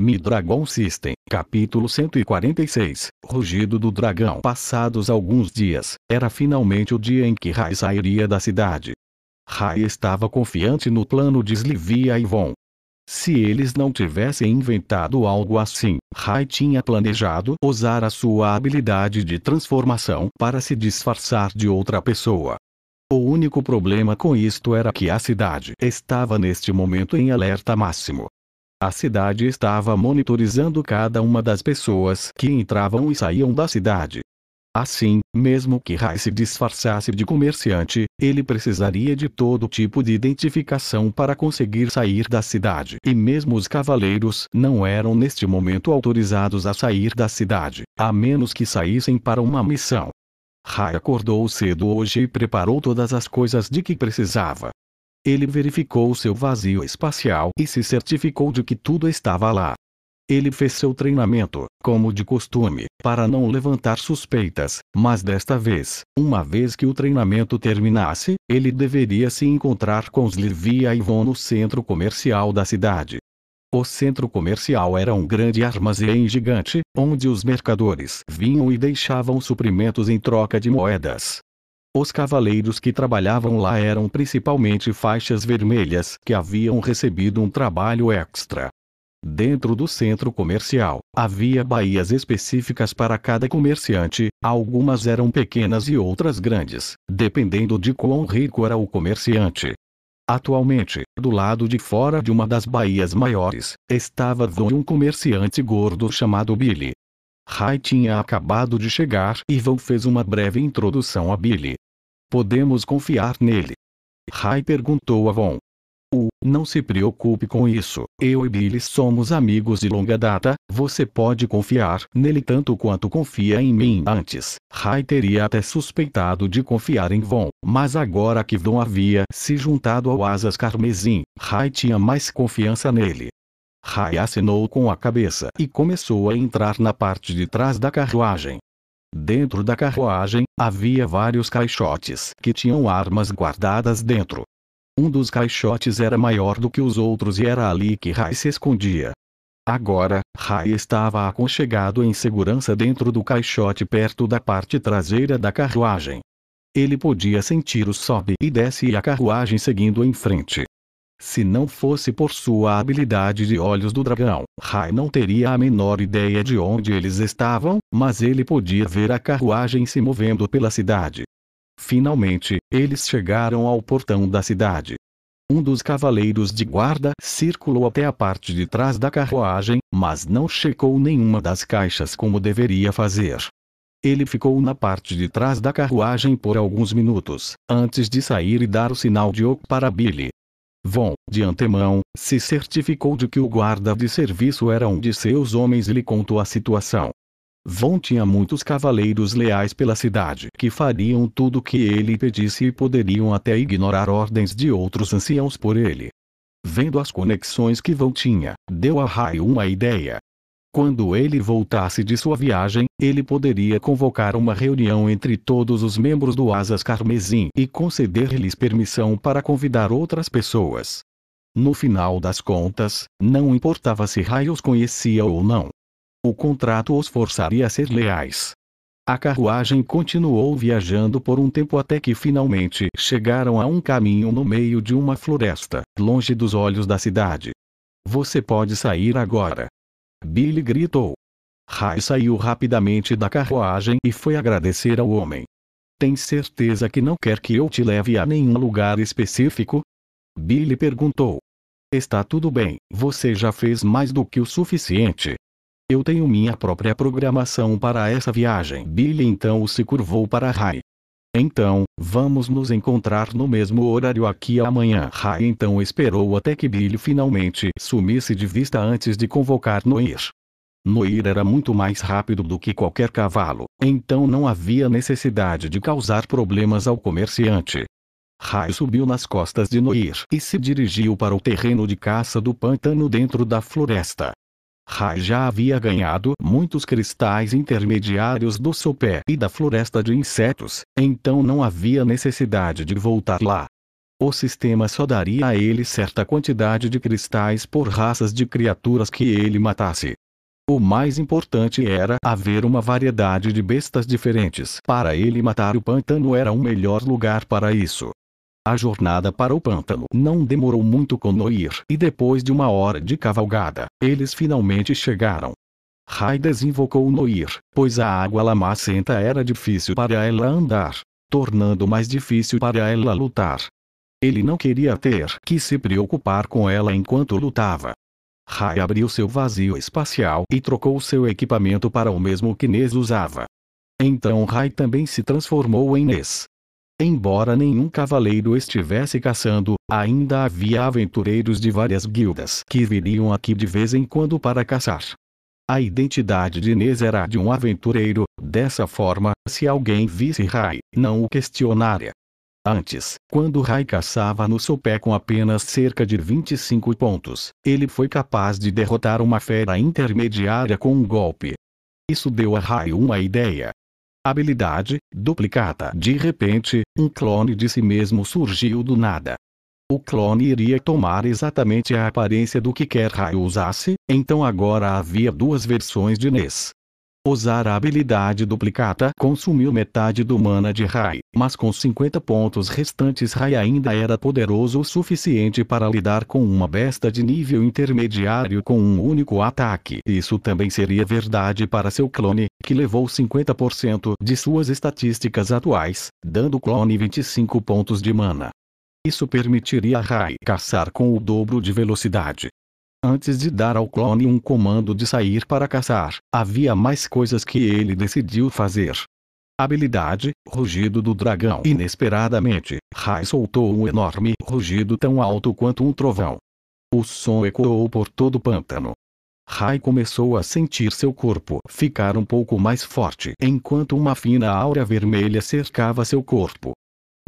Mi Dragon System, capítulo 146, Rugido do Dragão Passados alguns dias, era finalmente o dia em que Rai sairia da cidade. Rai estava confiante no plano de Slivia e Von. Se eles não tivessem inventado algo assim, Rai tinha planejado usar a sua habilidade de transformação para se disfarçar de outra pessoa. O único problema com isto era que a cidade estava neste momento em alerta máximo, a cidade estava monitorizando cada uma das pessoas que entravam e saíam da cidade. Assim, mesmo que Rai se disfarçasse de comerciante, ele precisaria de todo tipo de identificação para conseguir sair da cidade. E mesmo os cavaleiros não eram neste momento autorizados a sair da cidade, a menos que saíssem para uma missão. Rai acordou cedo hoje e preparou todas as coisas de que precisava. Ele verificou seu vazio espacial e se certificou de que tudo estava lá. Ele fez seu treinamento, como de costume, para não levantar suspeitas, mas desta vez, uma vez que o treinamento terminasse, ele deveria se encontrar com Slivia e Von no centro comercial da cidade. O centro comercial era um grande armazém gigante, onde os mercadores vinham e deixavam suprimentos em troca de moedas. Os cavaleiros que trabalhavam lá eram principalmente faixas vermelhas que haviam recebido um trabalho extra. Dentro do centro comercial, havia baías específicas para cada comerciante, algumas eram pequenas e outras grandes, dependendo de quão rico era o comerciante. Atualmente, do lado de fora de uma das baías maiores, estava Von um comerciante gordo chamado Billy. Rai tinha acabado de chegar e Von fez uma breve introdução a Billy. Podemos confiar nele. Rai perguntou a Von. O, não se preocupe com isso, eu e Billy somos amigos de longa data, você pode confiar nele tanto quanto confia em mim antes. Rai teria até suspeitado de confiar em Von, mas agora que Von havia se juntado ao Asas Carmesim, Rai tinha mais confiança nele. Rai assinou com a cabeça e começou a entrar na parte de trás da carruagem. Dentro da carruagem, havia vários caixotes que tinham armas guardadas dentro. Um dos caixotes era maior do que os outros e era ali que Rai se escondia. Agora, Rai estava aconchegado em segurança dentro do caixote perto da parte traseira da carruagem. Ele podia sentir o sobe e desce e a carruagem seguindo em frente. Se não fosse por sua habilidade de olhos do dragão, Rai não teria a menor ideia de onde eles estavam, mas ele podia ver a carruagem se movendo pela cidade. Finalmente, eles chegaram ao portão da cidade. Um dos cavaleiros de guarda circulou até a parte de trás da carruagem, mas não checou nenhuma das caixas como deveria fazer. Ele ficou na parte de trás da carruagem por alguns minutos, antes de sair e dar o sinal de ok para Billy, Von, de antemão, se certificou de que o guarda de serviço era um de seus homens e lhe contou a situação. Von tinha muitos cavaleiros leais pela cidade que fariam tudo o que ele pedisse e poderiam até ignorar ordens de outros anciãos por ele. Vendo as conexões que Von tinha, deu a Raio uma ideia, quando ele voltasse de sua viagem, ele poderia convocar uma reunião entre todos os membros do Asas Carmesim e conceder-lhes permissão para convidar outras pessoas. No final das contas, não importava se Rai os conhecia ou não. O contrato os forçaria a ser leais. A carruagem continuou viajando por um tempo até que finalmente chegaram a um caminho no meio de uma floresta, longe dos olhos da cidade. Você pode sair agora, Billy gritou. Ray saiu rapidamente da carruagem e foi agradecer ao homem. Tem certeza que não quer que eu te leve a nenhum lugar específico? Billy perguntou. Está tudo bem, você já fez mais do que o suficiente. Eu tenho minha própria programação para essa viagem. Billy então se curvou para Rai. Então, vamos nos encontrar no mesmo horário aqui amanhã. Rai então esperou até que Billy finalmente sumisse de vista antes de convocar Noir. Noir era muito mais rápido do que qualquer cavalo, então não havia necessidade de causar problemas ao comerciante. Rai subiu nas costas de Noir e se dirigiu para o terreno de caça do pântano dentro da floresta. Rai já havia ganhado muitos cristais intermediários do sopé e da floresta de insetos, então não havia necessidade de voltar lá. O sistema só daria a ele certa quantidade de cristais por raças de criaturas que ele matasse. O mais importante era haver uma variedade de bestas diferentes. Para ele matar o pântano era o melhor lugar para isso. A jornada para o pântano não demorou muito com Noir, e depois de uma hora de cavalgada, eles finalmente chegaram. Raides invocou Noir, pois a água lamacenta era difícil para ela andar, tornando mais difícil para ela lutar. Ele não queria ter que se preocupar com ela enquanto lutava. Rai abriu seu vazio espacial e trocou seu equipamento para o mesmo que Nes usava. Então Rai também se transformou em Nes, Embora nenhum cavaleiro estivesse caçando, ainda havia aventureiros de várias guildas que viriam aqui de vez em quando para caçar. A identidade de Inês era de um aventureiro, dessa forma, se alguém visse Rai, não o questionaria. Antes, quando Rai caçava no sopé com apenas cerca de 25 pontos, ele foi capaz de derrotar uma fera intermediária com um golpe. Isso deu a Rai uma ideia habilidade, duplicata. De repente, um clone de si mesmo surgiu do nada. O clone iria tomar exatamente a aparência do que quer Rai usasse, então agora havia duas versões de Ness. Usar a habilidade duplicata consumiu metade do mana de Rai, mas com 50 pontos restantes Rai ainda era poderoso o suficiente para lidar com uma besta de nível intermediário com um único ataque. Isso também seria verdade para seu clone, que levou 50% de suas estatísticas atuais, dando o clone 25 pontos de mana. Isso permitiria a Rai caçar com o dobro de velocidade, Antes de dar ao clone um comando de sair para caçar, havia mais coisas que ele decidiu fazer. Habilidade, rugido do dragão. Inesperadamente, Rai soltou um enorme rugido tão alto quanto um trovão. O som ecoou por todo o pântano. Rai começou a sentir seu corpo ficar um pouco mais forte enquanto uma fina aura vermelha cercava seu corpo.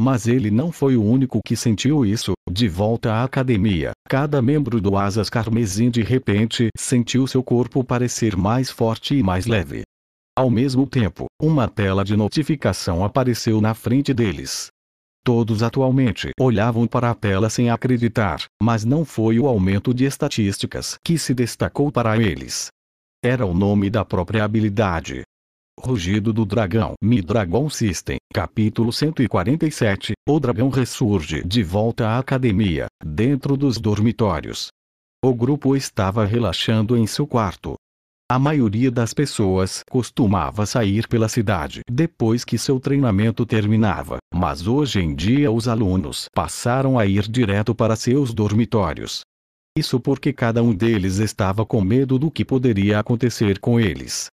Mas ele não foi o único que sentiu isso. De volta à academia, cada membro do Asas Carmesim de repente sentiu seu corpo parecer mais forte e mais leve. Ao mesmo tempo, uma tela de notificação apareceu na frente deles. Todos atualmente olhavam para a tela sem acreditar, mas não foi o aumento de estatísticas que se destacou para eles. Era o nome da própria habilidade. Rugido do Dragão Mi Dragon System, capítulo 147, o dragão ressurge de volta à academia, dentro dos dormitórios. O grupo estava relaxando em seu quarto. A maioria das pessoas costumava sair pela cidade depois que seu treinamento terminava, mas hoje em dia os alunos passaram a ir direto para seus dormitórios. Isso porque cada um deles estava com medo do que poderia acontecer com eles,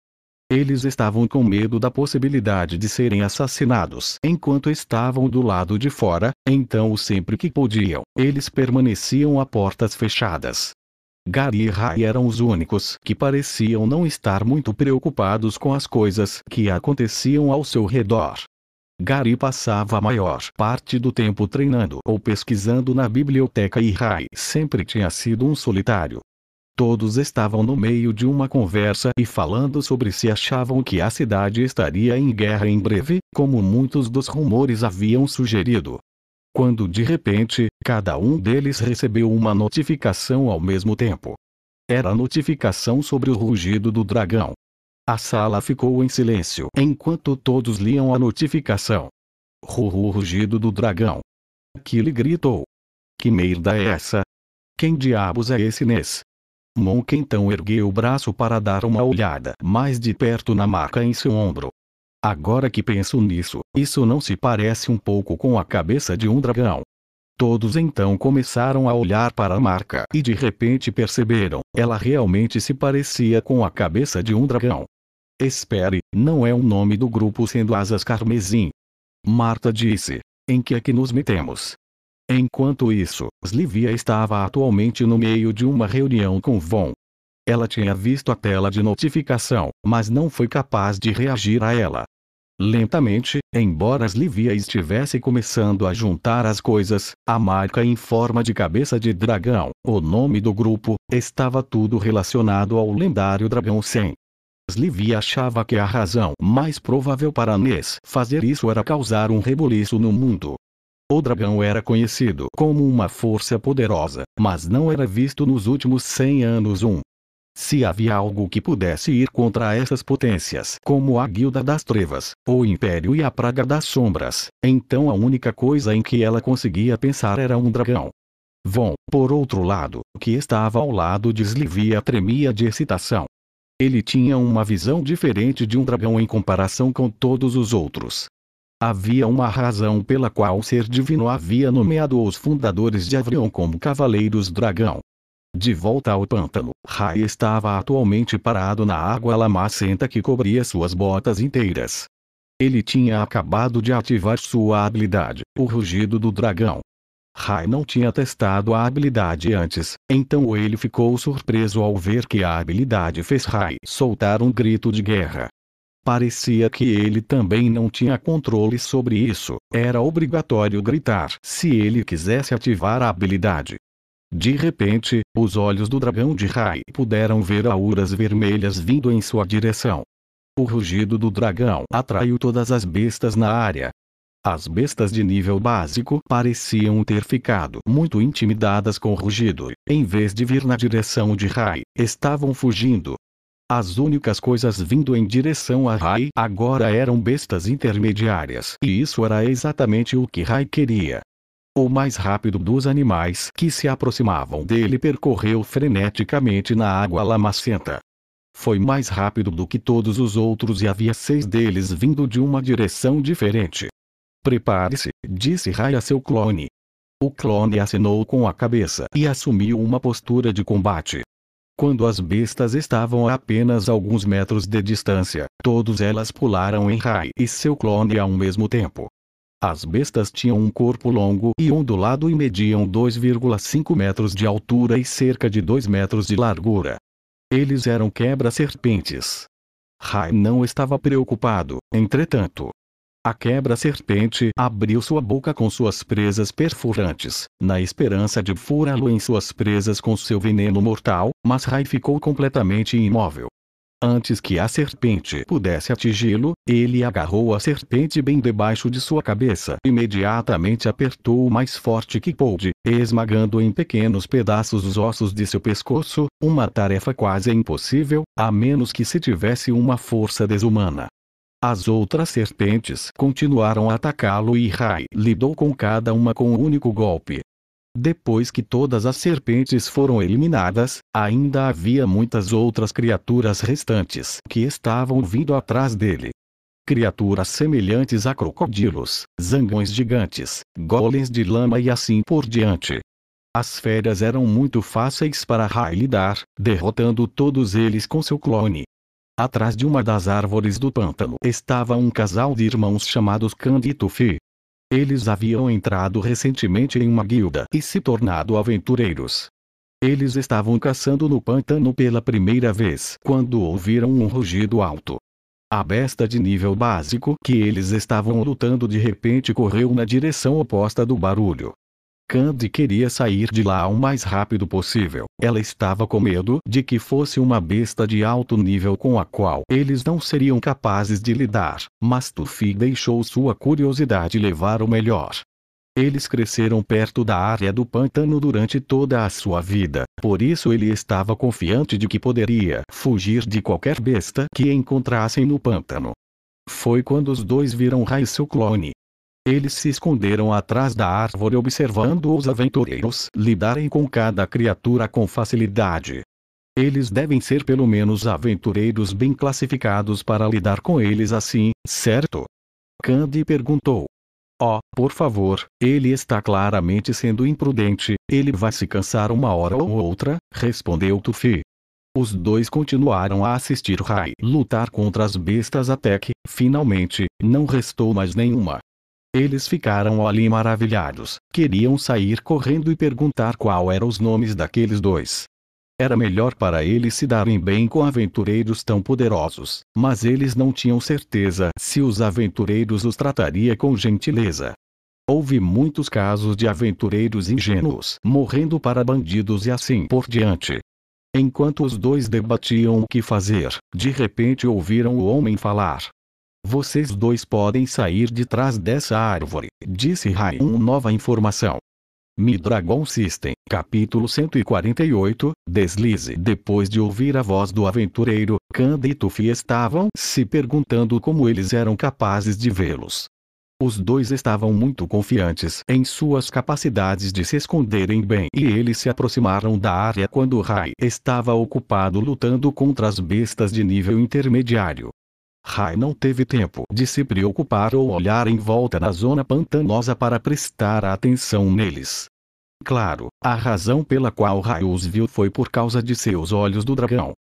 eles estavam com medo da possibilidade de serem assassinados enquanto estavam do lado de fora, então sempre que podiam, eles permaneciam a portas fechadas. Gary e Ray eram os únicos que pareciam não estar muito preocupados com as coisas que aconteciam ao seu redor. Gary passava a maior parte do tempo treinando ou pesquisando na biblioteca e Ray sempre tinha sido um solitário Todos estavam no meio de uma conversa e falando sobre se achavam que a cidade estaria em guerra em breve, como muitos dos rumores haviam sugerido. Quando de repente, cada um deles recebeu uma notificação ao mesmo tempo. Era a notificação sobre o rugido do dragão. A sala ficou em silêncio enquanto todos liam a notificação. Ru rugido do dragão. Aquile gritou. Que merda é essa? Quem diabos é esse Ness? Monk então ergueu o braço para dar uma olhada mais de perto na marca em seu ombro. Agora que penso nisso, isso não se parece um pouco com a cabeça de um dragão. Todos então começaram a olhar para a marca e de repente perceberam, ela realmente se parecia com a cabeça de um dragão. Espere, não é o nome do grupo sendo Asas Carmesim. Marta disse. Em que é que nos metemos? Enquanto isso, Slivia estava atualmente no meio de uma reunião com Von. Ela tinha visto a tela de notificação, mas não foi capaz de reagir a ela. Lentamente, embora Slivia estivesse começando a juntar as coisas, a marca em forma de cabeça de dragão, o nome do grupo, estava tudo relacionado ao lendário dragão Sen. Slivia achava que a razão mais provável para Nes fazer isso era causar um rebuliço no mundo, o dragão era conhecido como uma força poderosa, mas não era visto nos últimos 100 anos um. Se havia algo que pudesse ir contra essas potências, como a Guilda das Trevas, o Império e a Praga das Sombras, então a única coisa em que ela conseguia pensar era um dragão. Von, por outro lado, que estava ao lado de Slivia tremia de excitação. Ele tinha uma visão diferente de um dragão em comparação com todos os outros, Havia uma razão pela qual o ser divino havia nomeado os fundadores de Avrion como Cavaleiros Dragão. De volta ao pântano, Rai estava atualmente parado na água lamacenta que cobria suas botas inteiras. Ele tinha acabado de ativar sua habilidade, o rugido do dragão. Rai não tinha testado a habilidade antes, então ele ficou surpreso ao ver que a habilidade fez Rai soltar um grito de guerra, Parecia que ele também não tinha controle sobre isso, era obrigatório gritar se ele quisesse ativar a habilidade. De repente, os olhos do dragão de Rai puderam ver auras vermelhas vindo em sua direção. O rugido do dragão atraiu todas as bestas na área. As bestas de nível básico pareciam ter ficado muito intimidadas com o rugido, em vez de vir na direção de Rai, estavam fugindo. As únicas coisas vindo em direção a Rai agora eram bestas intermediárias, e isso era exatamente o que Rai queria. O mais rápido dos animais que se aproximavam dele percorreu freneticamente na água lamacenta. Foi mais rápido do que todos os outros e havia seis deles vindo de uma direção diferente. Prepare-se, disse Rai a seu clone. O clone assinou com a cabeça e assumiu uma postura de combate. Quando as bestas estavam a apenas alguns metros de distância, todas elas pularam em Rai e seu clone ao mesmo tempo. As bestas tinham um corpo longo e ondulado e mediam 2,5 metros de altura e cerca de 2 metros de largura. Eles eram quebra-serpentes. Rai não estava preocupado, entretanto, a quebra-serpente abriu sua boca com suas presas perfurantes, na esperança de furá-lo em suas presas com seu veneno mortal, mas Rai ficou completamente imóvel. Antes que a serpente pudesse atingi-lo, ele agarrou a serpente bem debaixo de sua cabeça. Imediatamente apertou o mais forte que pôde, esmagando em pequenos pedaços os ossos de seu pescoço, uma tarefa quase impossível, a menos que se tivesse uma força desumana. As outras serpentes continuaram a atacá-lo e Rai lidou com cada uma com um único golpe. Depois que todas as serpentes foram eliminadas, ainda havia muitas outras criaturas restantes que estavam vindo atrás dele. Criaturas semelhantes a crocodilos, zangões gigantes, golems de lama e assim por diante. As férias eram muito fáceis para Rai lidar, derrotando todos eles com seu clone. Atrás de uma das árvores do pântano estava um casal de irmãos chamados Candy e Tufi. Eles haviam entrado recentemente em uma guilda e se tornado aventureiros. Eles estavam caçando no pântano pela primeira vez quando ouviram um rugido alto. A besta de nível básico que eles estavam lutando de repente correu na direção oposta do barulho. Candy queria sair de lá o mais rápido possível. Ela estava com medo de que fosse uma besta de alto nível com a qual eles não seriam capazes de lidar, mas Tufi deixou sua curiosidade levar o melhor. Eles cresceram perto da área do pântano durante toda a sua vida, por isso ele estava confiante de que poderia fugir de qualquer besta que encontrassem no pântano. Foi quando os dois viram Raio clone, eles se esconderam atrás da árvore observando os aventureiros lidarem com cada criatura com facilidade. Eles devem ser pelo menos aventureiros bem classificados para lidar com eles assim, certo? Candy perguntou. Oh, por favor, ele está claramente sendo imprudente, ele vai se cansar uma hora ou outra, respondeu Tufi. Os dois continuaram a assistir Rai lutar contra as bestas até que, finalmente, não restou mais nenhuma. Eles ficaram ali maravilhados, queriam sair correndo e perguntar qual eram os nomes daqueles dois. Era melhor para eles se darem bem com aventureiros tão poderosos, mas eles não tinham certeza se os aventureiros os trataria com gentileza. Houve muitos casos de aventureiros ingênuos morrendo para bandidos e assim por diante. Enquanto os dois debatiam o que fazer, de repente ouviram o homem falar: vocês dois podem sair de trás dessa árvore, disse Raim nova informação. Midragon System, capítulo 148, deslize. Depois de ouvir a voz do aventureiro, Kanda e Tufi estavam se perguntando como eles eram capazes de vê-los. Os dois estavam muito confiantes em suas capacidades de se esconderem bem e eles se aproximaram da área quando Rai estava ocupado lutando contra as bestas de nível intermediário. Rai não teve tempo de se preocupar ou olhar em volta na zona pantanosa para prestar atenção neles. Claro, a razão pela qual Rai os viu foi por causa de seus olhos do dragão.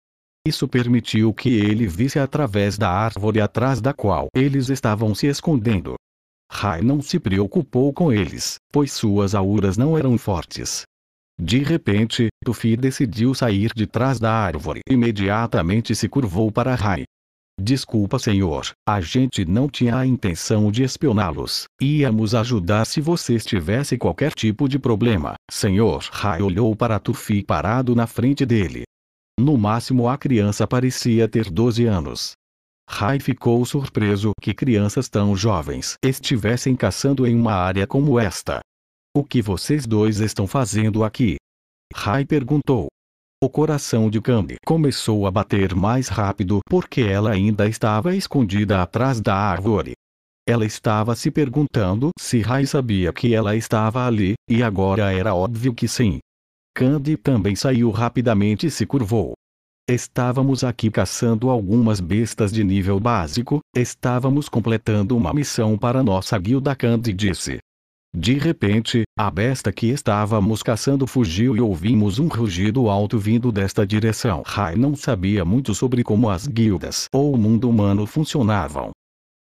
Isso permitiu que ele visse através da árvore atrás da qual eles estavam se escondendo. Rai não se preocupou com eles, pois suas auras não eram fortes. De repente, Tufi decidiu sair de trás da árvore e imediatamente se curvou para Rai, Desculpa senhor, a gente não tinha a intenção de espioná-los. Íamos ajudar se vocês tivessem qualquer tipo de problema. Senhor Rai olhou para Tufi parado na frente dele. No máximo a criança parecia ter 12 anos. Rai ficou surpreso que crianças tão jovens estivessem caçando em uma área como esta. O que vocês dois estão fazendo aqui? Rai perguntou. O coração de Candy começou a bater mais rápido porque ela ainda estava escondida atrás da árvore. Ela estava se perguntando se Rai sabia que ela estava ali, e agora era óbvio que sim. Candy também saiu rapidamente e se curvou. Estávamos aqui caçando algumas bestas de nível básico, estávamos completando uma missão para nossa guilda Candy disse. De repente, a besta que estávamos caçando fugiu e ouvimos um rugido alto vindo desta direção. Rai não sabia muito sobre como as guildas ou o mundo humano funcionavam.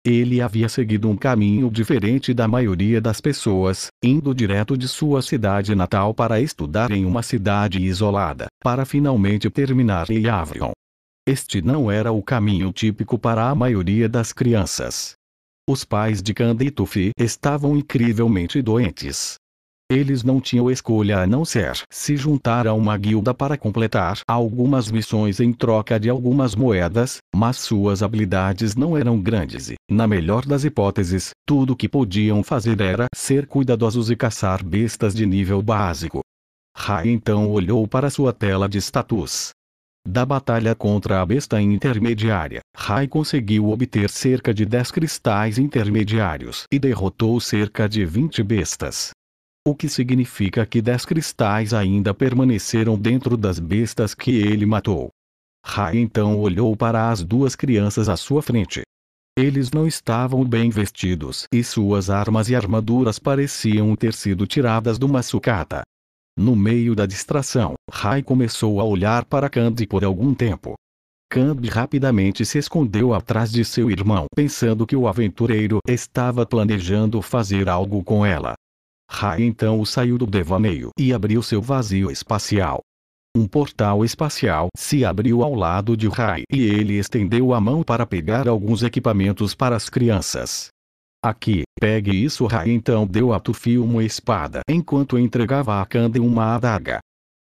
Ele havia seguido um caminho diferente da maioria das pessoas, indo direto de sua cidade natal para estudar em uma cidade isolada, para finalmente terminar em Avrion. Este não era o caminho típico para a maioria das crianças. Os pais de Kanda e Tufi estavam incrivelmente doentes. Eles não tinham escolha a não ser se juntar a uma guilda para completar algumas missões em troca de algumas moedas, mas suas habilidades não eram grandes e, na melhor das hipóteses, tudo o que podiam fazer era ser cuidadosos e caçar bestas de nível básico. Rai então olhou para sua tela de status da batalha contra a besta intermediária, Rai conseguiu obter cerca de 10 cristais intermediários e derrotou cerca de 20 bestas. O que significa que 10 cristais ainda permaneceram dentro das bestas que ele matou. Rai então olhou para as duas crianças à sua frente. Eles não estavam bem vestidos e suas armas e armaduras pareciam ter sido tiradas de uma sucata. No meio da distração, Rai começou a olhar para Candy por algum tempo. Candy rapidamente se escondeu atrás de seu irmão, pensando que o aventureiro estava planejando fazer algo com ela. Rai então saiu do devaneio e abriu seu vazio espacial. Um portal espacial se abriu ao lado de Rai e ele estendeu a mão para pegar alguns equipamentos para as crianças. Aqui, pegue isso Rai então deu a Tufi uma espada enquanto entregava a Kanda uma adaga.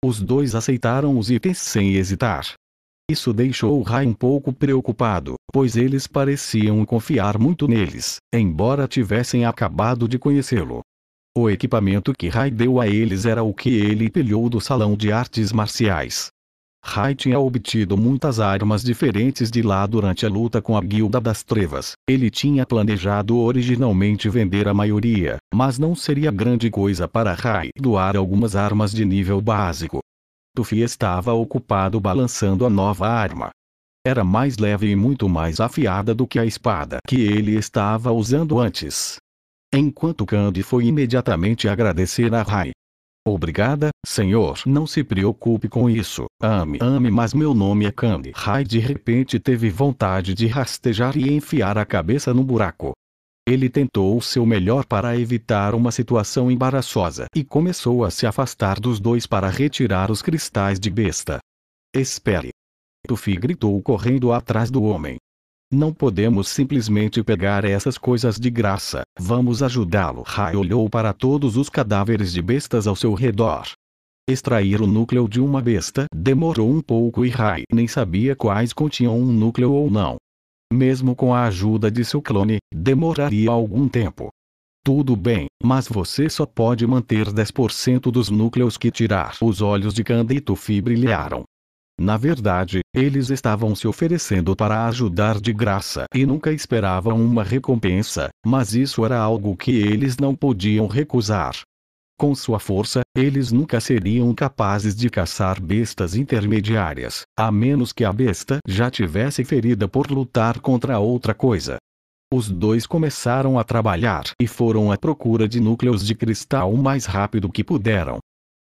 Os dois aceitaram os itens sem hesitar. Isso deixou Rai um pouco preocupado, pois eles pareciam confiar muito neles, embora tivessem acabado de conhecê-lo. O equipamento que Rai deu a eles era o que ele pilhou do salão de artes marciais. Rai tinha obtido muitas armas diferentes de lá durante a luta com a Guilda das Trevas. Ele tinha planejado originalmente vender a maioria, mas não seria grande coisa para Rai doar algumas armas de nível básico. Tufi estava ocupado balançando a nova arma. Era mais leve e muito mais afiada do que a espada que ele estava usando antes. Enquanto Kandi foi imediatamente agradecer a Rai, Obrigada, senhor. Não se preocupe com isso. Ame, ame, mas meu nome é Kami. Rai de repente teve vontade de rastejar e enfiar a cabeça no buraco. Ele tentou o seu melhor para evitar uma situação embaraçosa e começou a se afastar dos dois para retirar os cristais de besta. Espere. Tufi gritou correndo atrás do homem. Não podemos simplesmente pegar essas coisas de graça. Vamos ajudá-lo. Rai olhou para todos os cadáveres de bestas ao seu redor. Extrair o núcleo de uma besta demorou um pouco e Rai nem sabia quais continham um núcleo ou não. Mesmo com a ajuda de seu clone, demoraria algum tempo. Tudo bem, mas você só pode manter 10% dos núcleos que tirar. Os olhos de Candito brilharam. Na verdade, eles estavam se oferecendo para ajudar de graça e nunca esperavam uma recompensa, mas isso era algo que eles não podiam recusar. Com sua força, eles nunca seriam capazes de caçar bestas intermediárias, a menos que a besta já tivesse ferida por lutar contra outra coisa. Os dois começaram a trabalhar e foram à procura de núcleos de cristal o mais rápido que puderam.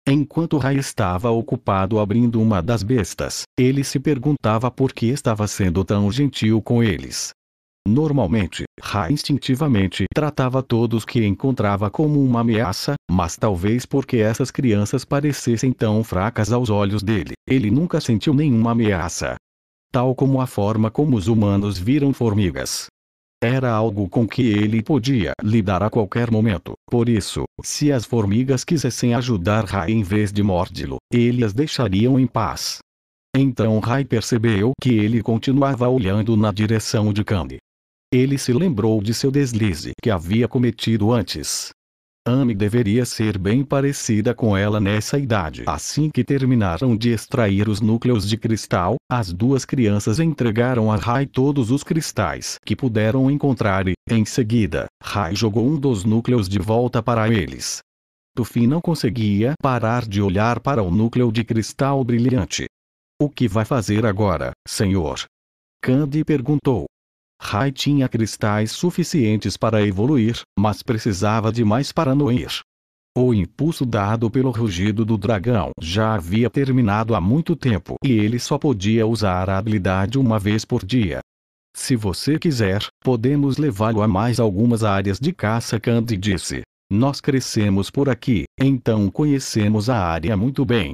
Enquanto Rai estava ocupado abrindo uma das bestas, ele se perguntava por que estava sendo tão gentil com eles. Normalmente, Ra instintivamente tratava todos que encontrava como uma ameaça, mas talvez porque essas crianças parecessem tão fracas aos olhos dele, ele nunca sentiu nenhuma ameaça. Tal como a forma como os humanos viram formigas, era algo com que ele podia lidar a qualquer momento. Por isso, se as formigas quisessem ajudar Rai em vez de mordê-lo, ele as deixariam em paz. Então Rai percebeu que ele continuava olhando na direção de Kandi. Ele se lembrou de seu deslize que havia cometido antes. Anne deveria ser bem parecida com ela nessa idade. Assim que terminaram de extrair os núcleos de cristal, as duas crianças entregaram a Rai todos os cristais que puderam encontrar e, em seguida, Rai jogou um dos núcleos de volta para eles. Tufi não conseguia parar de olhar para o núcleo de cristal brilhante. O que vai fazer agora, senhor? Candy perguntou. Rai tinha cristais suficientes para evoluir, mas precisava de mais para noir. O impulso dado pelo rugido do dragão já havia terminado há muito tempo e ele só podia usar a habilidade uma vez por dia. Se você quiser, podemos levá-lo a mais algumas áreas de caça Candy disse. Nós crescemos por aqui, então conhecemos a área muito bem.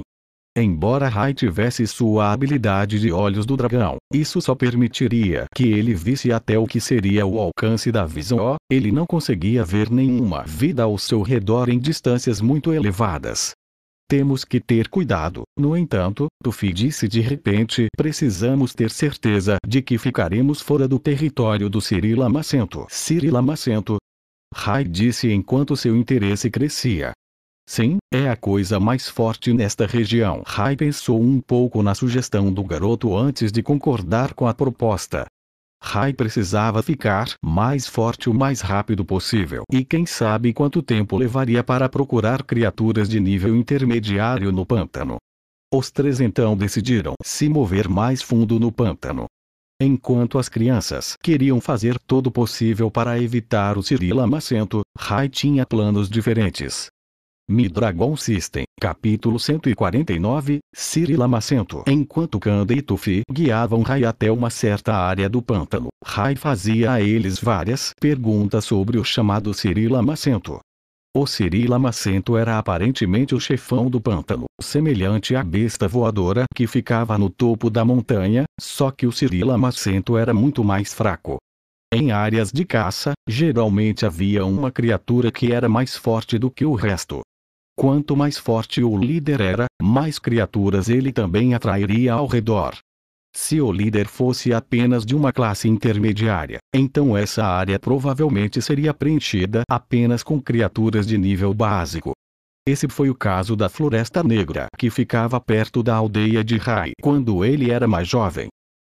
Embora Rai tivesse sua habilidade de olhos do dragão, isso só permitiria que ele visse até o que seria o alcance da visão. Oh, ele não conseguia ver nenhuma vida ao seu redor em distâncias muito elevadas. Temos que ter cuidado. No entanto, Tufi disse de repente: precisamos ter certeza de que ficaremos fora do território do Cirila Macento. Cirila Macento. Rai disse enquanto seu interesse crescia. Sim, é a coisa mais forte nesta região. Rai pensou um pouco na sugestão do garoto antes de concordar com a proposta. Rai precisava ficar mais forte o mais rápido possível. E quem sabe quanto tempo levaria para procurar criaturas de nível intermediário no pântano. Os três então decidiram se mover mais fundo no pântano. Enquanto as crianças queriam fazer todo o possível para evitar o Cirila Macento, Rai tinha planos diferentes. Mi System, capítulo 149, Cirila Macento. Enquanto Kanda e Tufi guiavam Rai até uma certa área do pântano, Rai fazia a eles várias perguntas sobre o chamado Cirila Macento. O Cirila Macento era aparentemente o chefão do pântano, semelhante à besta voadora que ficava no topo da montanha, só que o Cirila Macento era muito mais fraco. Em áreas de caça, geralmente havia uma criatura que era mais forte do que o resto. Quanto mais forte o líder era, mais criaturas ele também atrairia ao redor. Se o líder fosse apenas de uma classe intermediária, então essa área provavelmente seria preenchida apenas com criaturas de nível básico. Esse foi o caso da Floresta Negra, que ficava perto da aldeia de Rai quando ele era mais jovem.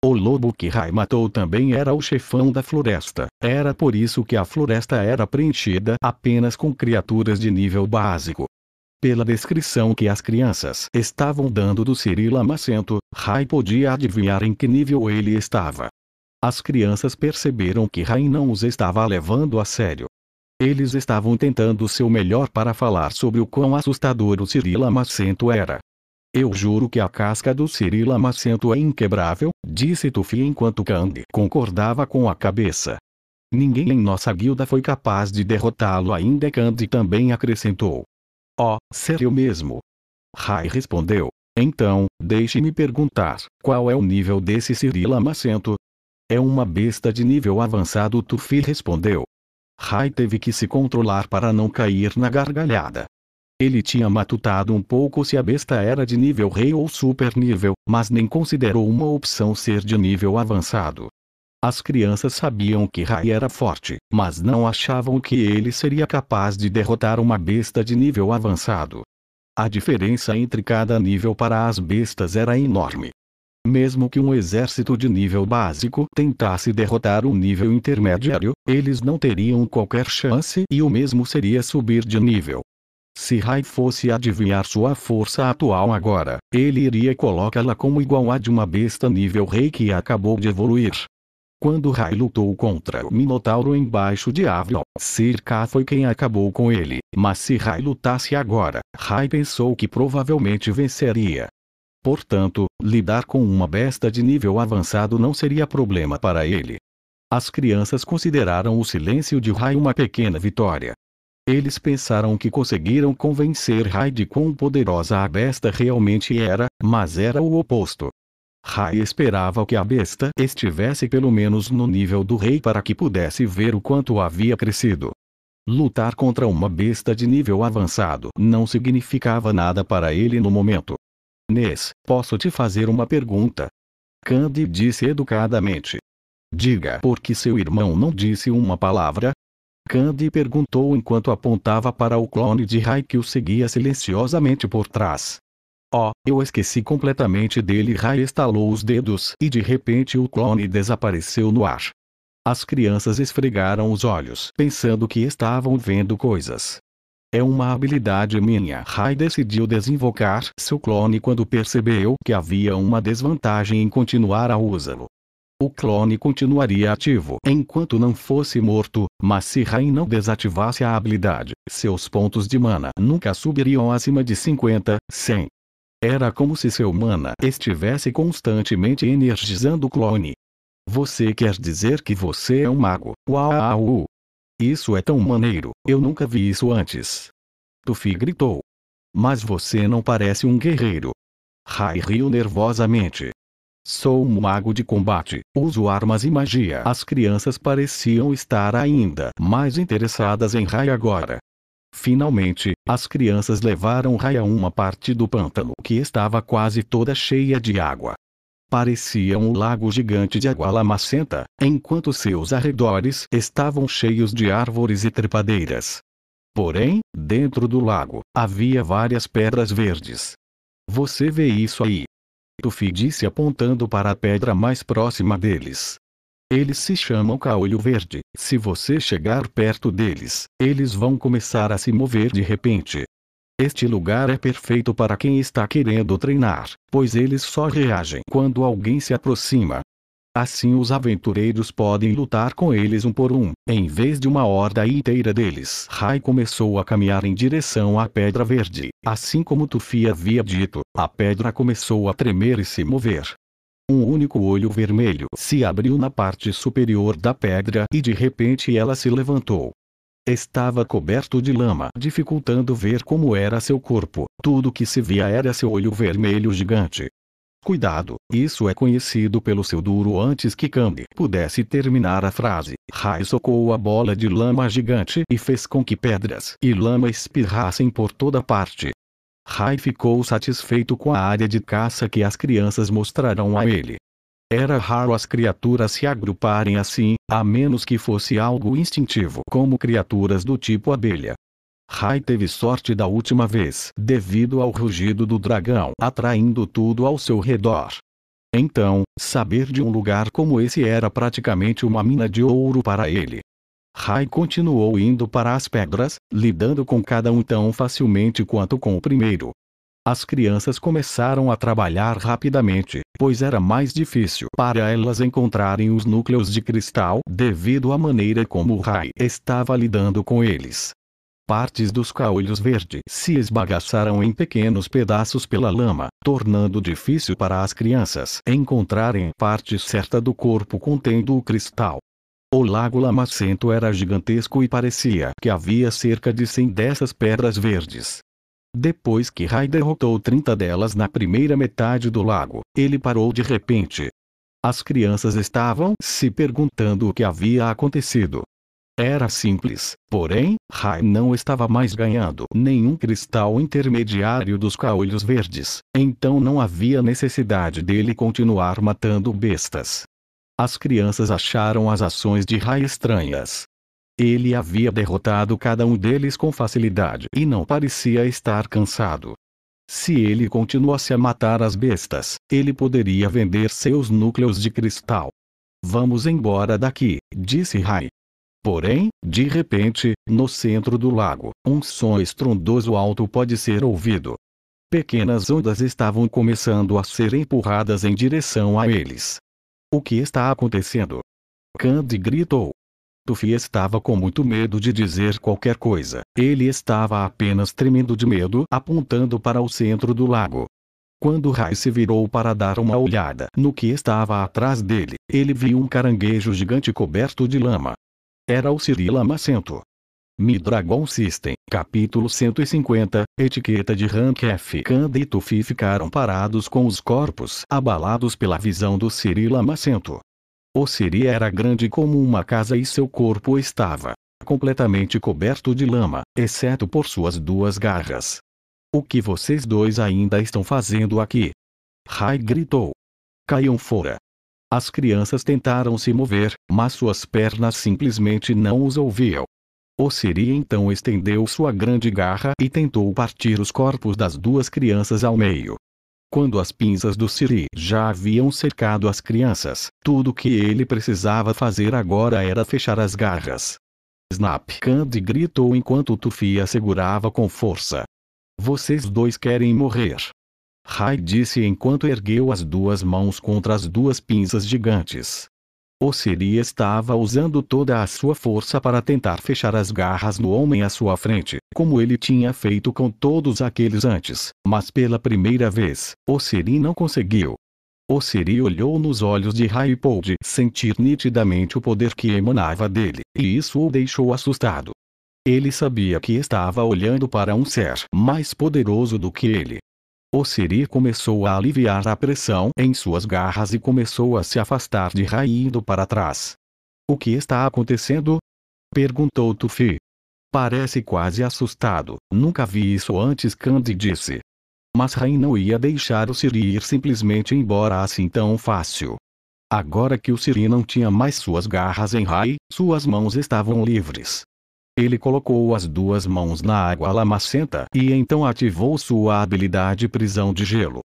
O lobo que Rai matou também era o chefão da floresta, era por isso que a floresta era preenchida apenas com criaturas de nível básico. Pela descrição que as crianças estavam dando do Cirilo Amacento, Rai podia adivinhar em que nível ele estava. As crianças perceberam que Rai não os estava levando a sério. Eles estavam tentando seu melhor para falar sobre o quão assustador o Cirilo Amacento era. Eu juro que a casca do Cirilo Amacento é inquebrável, disse Tufi enquanto Candy concordava com a cabeça. Ninguém em nossa guilda foi capaz de derrotá-lo ainda Candy também acrescentou. Oh, ser eu mesmo. Rai respondeu. Então, deixe-me perguntar, qual é o nível desse Cirila Macento? É uma besta de nível avançado Tufi respondeu. Rai teve que se controlar para não cair na gargalhada. Ele tinha matutado um pouco se a besta era de nível rei ou super nível, mas nem considerou uma opção ser de nível avançado. As crianças sabiam que Rai era forte, mas não achavam que ele seria capaz de derrotar uma besta de nível avançado. A diferença entre cada nível para as bestas era enorme. Mesmo que um exército de nível básico tentasse derrotar um nível intermediário, eles não teriam qualquer chance e o mesmo seria subir de nível. Se Rai fosse adivinhar sua força atual agora, ele iria colocá-la como igual à de uma besta nível rei que acabou de evoluir. Quando Rai lutou contra o Minotauro embaixo de Avion, Circa foi quem acabou com ele, mas se Rai lutasse agora, Rai pensou que provavelmente venceria. Portanto, lidar com uma besta de nível avançado não seria problema para ele. As crianças consideraram o silêncio de Rai uma pequena vitória. Eles pensaram que conseguiram convencer Rai de quão poderosa a besta realmente era, mas era o oposto. Rai esperava que a besta estivesse pelo menos no nível do rei para que pudesse ver o quanto havia crescido. Lutar contra uma besta de nível avançado não significava nada para ele no momento. Nes, posso te fazer uma pergunta? Candy disse educadamente. Diga por que seu irmão não disse uma palavra? Candy perguntou enquanto apontava para o clone de Rai que o seguia silenciosamente por trás. Oh, eu esqueci completamente dele. Rai estalou os dedos e de repente o clone desapareceu no ar. As crianças esfregaram os olhos pensando que estavam vendo coisas. É uma habilidade minha. Rai decidiu desinvocar seu clone quando percebeu que havia uma desvantagem em continuar a usá-lo. O clone continuaria ativo enquanto não fosse morto, mas se Rai não desativasse a habilidade, seus pontos de mana nunca subiriam acima de 50, 100 era como se seu mana estivesse constantemente energizando o clone. Você quer dizer que você é um mago? Uau! Isso é tão maneiro, eu nunca vi isso antes. Tufi gritou. Mas você não parece um guerreiro. Rai riu nervosamente. Sou um mago de combate, uso armas e magia. As crianças pareciam estar ainda mais interessadas em Rai agora. Finalmente, as crianças levaram Rai a uma parte do pântano que estava quase toda cheia de água. Parecia um lago gigante de água lamacenta, enquanto seus arredores estavam cheios de árvores e trepadeiras. Porém, dentro do lago, havia várias pedras verdes. Você vê isso aí? Tufi disse apontando para a pedra mais próxima deles. Eles se chamam caolho verde. Se você chegar perto deles, eles vão começar a se mover de repente. Este lugar é perfeito para quem está querendo treinar, pois eles só reagem quando alguém se aproxima. Assim os aventureiros podem lutar com eles um por um, em vez de uma horda inteira deles. Rai começou a caminhar em direção à Pedra Verde. Assim como Tufi havia dito, a pedra começou a tremer e se mover. Um único olho vermelho se abriu na parte superior da pedra e de repente ela se levantou. Estava coberto de lama, dificultando ver como era seu corpo. Tudo que se via era seu olho vermelho gigante. Cuidado, isso é conhecido pelo seu duro antes que Kandi pudesse terminar a frase. Rai socou a bola de lama gigante e fez com que pedras e lama espirrassem por toda parte. Rai ficou satisfeito com a área de caça que as crianças mostraram a ele. Era raro as criaturas se agruparem assim, a menos que fosse algo instintivo como criaturas do tipo abelha. Rai teve sorte da última vez, devido ao rugido do dragão atraindo tudo ao seu redor. Então, saber de um lugar como esse era praticamente uma mina de ouro para ele. Rai continuou indo para as pedras, lidando com cada um tão facilmente quanto com o primeiro. As crianças começaram a trabalhar rapidamente, pois era mais difícil para elas encontrarem os núcleos de cristal devido à maneira como Rai estava lidando com eles. Partes dos caolhos verde se esbagaçaram em pequenos pedaços pela lama, tornando difícil para as crianças encontrarem parte certa do corpo contendo o cristal. O lago lamacento era gigantesco e parecia que havia cerca de 100 dessas pedras verdes. Depois que Rai derrotou 30 delas na primeira metade do lago, ele parou de repente. As crianças estavam se perguntando o que havia acontecido. Era simples, porém, Rai não estava mais ganhando nenhum cristal intermediário dos caolhos verdes, então não havia necessidade dele continuar matando bestas. As crianças acharam as ações de Rai estranhas. Ele havia derrotado cada um deles com facilidade e não parecia estar cansado. Se ele continuasse a matar as bestas, ele poderia vender seus núcleos de cristal. Vamos embora daqui, disse Rai. Porém, de repente, no centro do lago, um som estrondoso alto pode ser ouvido. Pequenas ondas estavam começando a ser empurradas em direção a eles. O que está acontecendo? Candy gritou. Tuffy estava com muito medo de dizer qualquer coisa. Ele estava apenas tremendo de medo, apontando para o centro do lago. Quando Rai se virou para dar uma olhada no que estava atrás dele, ele viu um caranguejo gigante coberto de lama. Era o Cirilama Cento. Midragon Dragon System, capítulo 150, etiqueta de Rank F. Kanda e Tufi ficaram parados com os corpos abalados pela visão do Siri Lamacento. O Siri era grande como uma casa e seu corpo estava completamente coberto de lama, exceto por suas duas garras. O que vocês dois ainda estão fazendo aqui? Rai gritou. Caiam fora. As crianças tentaram se mover, mas suas pernas simplesmente não os ouviam, o Siri então estendeu sua grande garra e tentou partir os corpos das duas crianças ao meio. Quando as pinças do Siri já haviam cercado as crianças, tudo que ele precisava fazer agora era fechar as garras. Snap Candy gritou enquanto Tufi a segurava com força. Vocês dois querem morrer. Rai disse enquanto ergueu as duas mãos contra as duas pinças gigantes ou seria estava usando toda a sua força para tentar fechar as garras no homem à sua frente, como ele tinha feito com todos aqueles antes, mas pela primeira vez, Osseri não conseguiu. Osseri olhou nos olhos de Rai e pôde sentir nitidamente o poder que emanava dele, e isso o deixou assustado. Ele sabia que estava olhando para um ser mais poderoso do que ele, o Siri começou a aliviar a pressão em suas garras e começou a se afastar de indo para trás. O que está acontecendo? Perguntou Tufi. Parece quase assustado, nunca vi isso antes Candy disse. Mas Rain não ia deixar o Siri ir simplesmente embora assim tão fácil. Agora que o Siri não tinha mais suas garras em Rai, suas mãos estavam livres. Ele colocou as duas mãos na água lamacenta e então ativou sua habilidade prisão de gelo.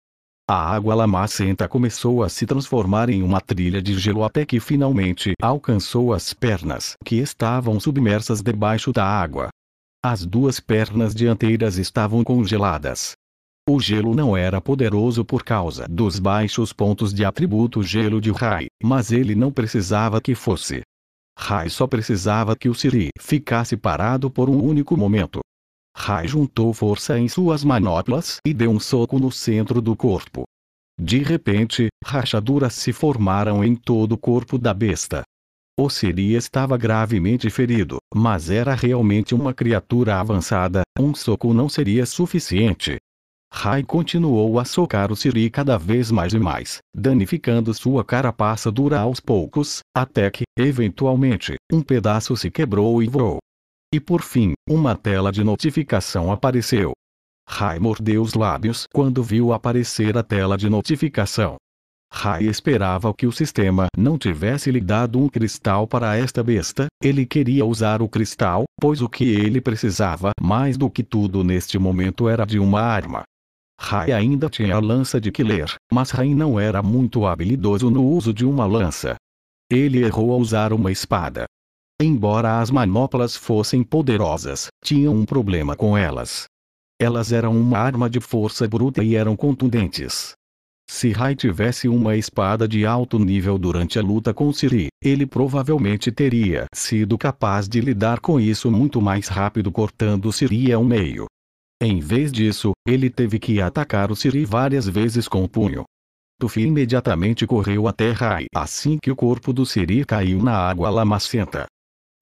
A água lamacenta começou a se transformar em uma trilha de gelo até que finalmente alcançou as pernas que estavam submersas debaixo da água. As duas pernas dianteiras estavam congeladas. O gelo não era poderoso por causa dos baixos pontos de atributo gelo de Rai, mas ele não precisava que fosse. Rai só precisava que o Siri ficasse parado por um único momento. Rai juntou força em suas manoplas e deu um soco no centro do corpo. De repente, rachaduras se formaram em todo o corpo da besta. O Siri estava gravemente ferido, mas era realmente uma criatura avançada, um soco não seria suficiente, Rai continuou a socar o Siri cada vez mais e mais, danificando sua carapaça dura aos poucos, até que, eventualmente, um pedaço se quebrou e voou. E por fim, uma tela de notificação apareceu. Rai mordeu os lábios quando viu aparecer a tela de notificação. Rai esperava que o sistema não tivesse lhe dado um cristal para esta besta, ele queria usar o cristal, pois o que ele precisava mais do que tudo neste momento era de uma arma. Rai ainda tinha a lança de Killer, mas Rai não era muito habilidoso no uso de uma lança. Ele errou ao usar uma espada. Embora as manoplas fossem poderosas, tinha um problema com elas. Elas eram uma arma de força bruta e eram contundentes. Se Rai tivesse uma espada de alto nível durante a luta com Siri, ele provavelmente teria sido capaz de lidar com isso muito mais rápido cortando Siri ao meio. Em vez disso, ele teve que atacar o Siri várias vezes com o punho. Tufi imediatamente correu até Rai assim que o corpo do Siri caiu na água lamacenta.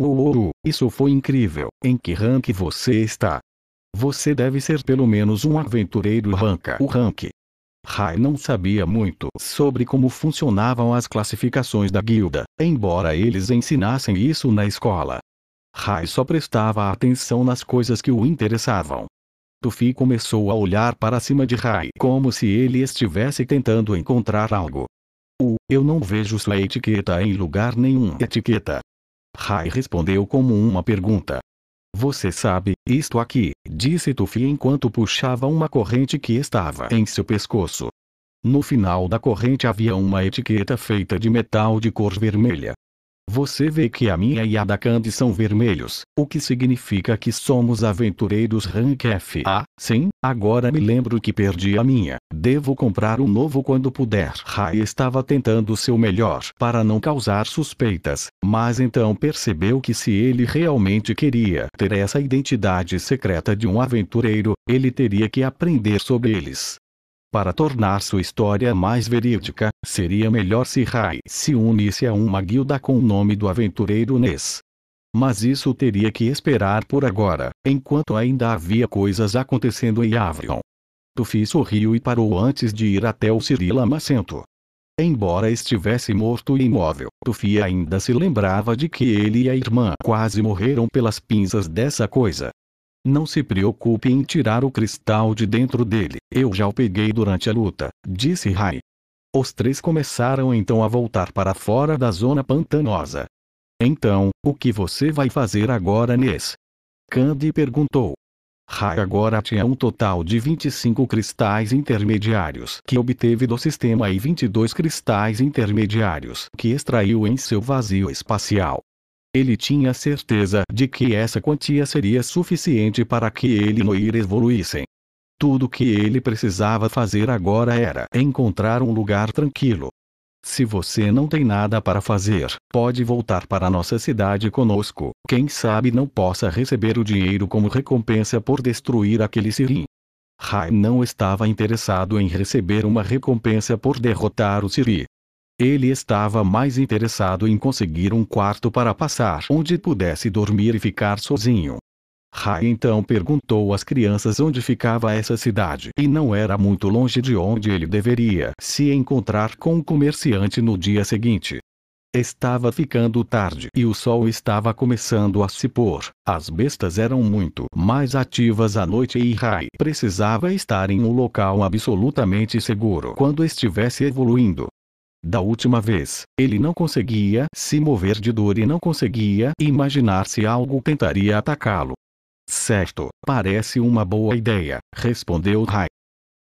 Ouro, isso foi incrível. Em que rank você está? Você deve ser pelo menos um aventureiro ranca o rank. Rai não sabia muito sobre como funcionavam as classificações da guilda, embora eles ensinassem isso na escola. Rai só prestava atenção nas coisas que o interessavam, Tufi começou a olhar para cima de Rai como se ele estivesse tentando encontrar algo. O, eu não vejo sua etiqueta em lugar nenhum. Etiqueta. Rai respondeu como uma pergunta. Você sabe, isto aqui, disse Tufi enquanto puxava uma corrente que estava em seu pescoço. No final da corrente havia uma etiqueta feita de metal de cor vermelha. Você vê que a minha e a da Candy são vermelhos, o que significa que somos aventureiros rank F. Ah, sim, agora me lembro que perdi a minha. Devo comprar um novo quando puder. Rai estava tentando seu melhor para não causar suspeitas, mas então percebeu que se ele realmente queria ter essa identidade secreta de um aventureiro, ele teria que aprender sobre eles. Para tornar sua história mais verídica, seria melhor se Rai se unisse a uma guilda com o nome do aventureiro Nes. Mas isso teria que esperar por agora, enquanto ainda havia coisas acontecendo em Avrion. Tufi sorriu e parou antes de ir até o Cirila Macento. Embora estivesse morto e imóvel, Tufi ainda se lembrava de que ele e a irmã quase morreram pelas pinzas dessa coisa. Não se preocupe em tirar o cristal de dentro dele, eu já o peguei durante a luta, disse Rai. Os três começaram então a voltar para fora da zona pantanosa. Então, o que você vai fazer agora, Nes? Candy perguntou. Rai agora tinha um total de 25 cristais intermediários que obteve do sistema e 22 cristais intermediários que extraiu em seu vazio espacial. Ele tinha certeza de que essa quantia seria suficiente para que ele e Noir evoluíssem. Tudo que ele precisava fazer agora era encontrar um lugar tranquilo. Se você não tem nada para fazer, pode voltar para nossa cidade conosco. Quem sabe não possa receber o dinheiro como recompensa por destruir aquele Sirim. Rai não estava interessado em receber uma recompensa por derrotar o Siri, ele estava mais interessado em conseguir um quarto para passar onde pudesse dormir e ficar sozinho. Rai então perguntou às crianças onde ficava essa cidade e não era muito longe de onde ele deveria se encontrar com o comerciante no dia seguinte. Estava ficando tarde e o sol estava começando a se pôr. As bestas eram muito mais ativas à noite e Rai precisava estar em um local absolutamente seguro quando estivesse evoluindo. Da última vez, ele não conseguia se mover de dor e não conseguia imaginar se algo tentaria atacá-lo. Certo, parece uma boa ideia, respondeu Rai.